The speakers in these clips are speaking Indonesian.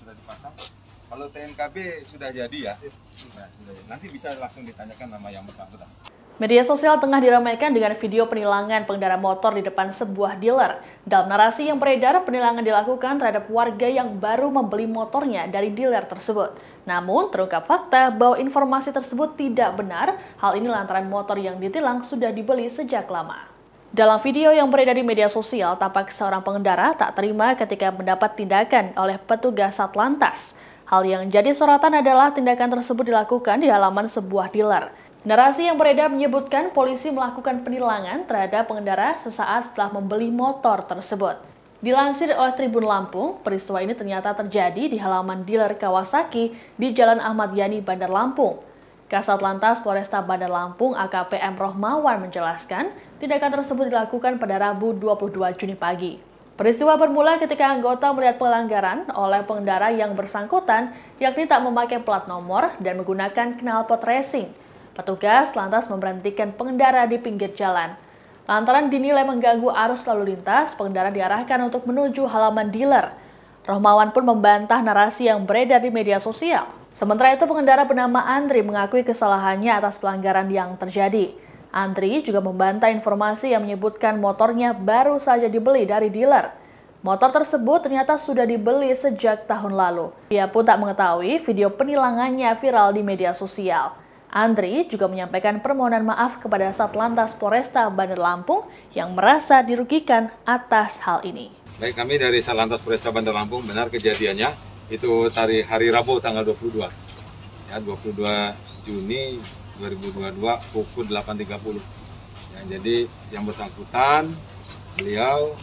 sudah dipasang kalau TNKB sudah jadi ya iya. nah, nanti bisa langsung ditanyakan nama yang bersangkutan Media sosial tengah diramaikan dengan video penilangan pengendara motor di depan sebuah dealer. Dalam narasi yang beredar, penilangan dilakukan terhadap warga yang baru membeli motornya dari dealer tersebut. Namun, terungkap fakta bahwa informasi tersebut tidak benar. Hal ini lantaran motor yang ditilang sudah dibeli sejak lama. Dalam video yang beredar di media sosial, tampak seorang pengendara tak terima ketika mendapat tindakan oleh petugas Satlantas. Hal yang jadi sorotan adalah tindakan tersebut dilakukan di halaman sebuah dealer. Narasi yang beredar menyebutkan polisi melakukan penilangan terhadap pengendara sesaat setelah membeli motor tersebut. Dilansir oleh Tribun Lampung, peristiwa ini ternyata terjadi di halaman dealer Kawasaki di Jalan Ahmad Yani, Bandar Lampung. Kasat Lantas Polresta Bandar Lampung AKPM Rohmawan menjelaskan, tindakan tersebut dilakukan pada Rabu 22 Juni pagi. Peristiwa bermula ketika anggota melihat pelanggaran oleh pengendara yang bersangkutan, yakni tak memakai plat nomor dan menggunakan knalpot racing. Petugas lantas memberhentikan pengendara di pinggir jalan. Lantaran dinilai mengganggu arus lalu lintas, pengendara diarahkan untuk menuju halaman dealer – Rohmawan pun membantah narasi yang beredar di media sosial. Sementara itu pengendara bernama Andri mengakui kesalahannya atas pelanggaran yang terjadi. Andri juga membantah informasi yang menyebutkan motornya baru saja dibeli dari dealer. Motor tersebut ternyata sudah dibeli sejak tahun lalu. Ia pun tak mengetahui video penilangannya viral di media sosial. Andri juga menyampaikan permohonan maaf kepada Satlantas Polresta Bandar Lampung yang merasa dirugikan atas hal ini. Baik, kami dari Salantas Polresta Bandar Lampung, benar kejadiannya itu hari, hari Rabu tanggal 22. Ya, 22 Juni 2022 pukul 8.30. Ya, jadi yang bersangkutan beliau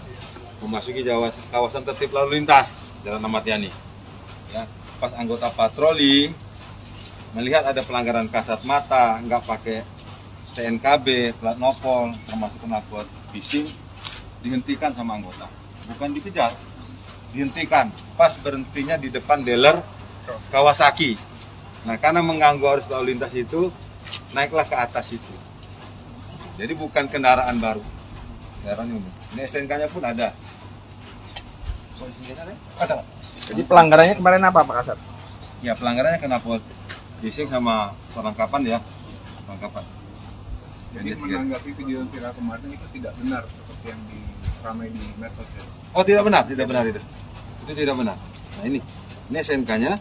memasuki kawasan tertib lalu lintas Jalan Ahmad Yani. Ya, pas anggota patroli melihat ada pelanggaran kasat mata, nggak pakai TNKB, plat nopol, termasuk melakukan phishing, dihentikan sama anggota bukan dikejar dihentikan pas berhentinya di depan dealer Kawasaki nah karena mengganggu arus lalu lintas itu naiklah ke atas itu jadi bukan kendaraan baru kendaraan umum ini STNK nya pun ada jadi pelanggarannya kemarin apa Pak Kasat? ya pelanggarannya kenapa? pot sama perlengkapan ya perlengkapan jadi menanggapi video yang viral kemarin itu tidak benar seperti yang di ramai di medsos ya? Oh tidak benar, tidak benar itu. Itu tidak benar. Nah ini, ini SMK-nya.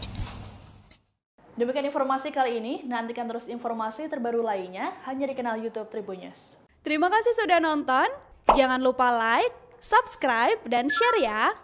Demikian informasi kali ini, nantikan terus informasi terbaru lainnya hanya di kanal YouTube Tribunnews. Terima kasih sudah nonton, jangan lupa like, subscribe, dan share ya!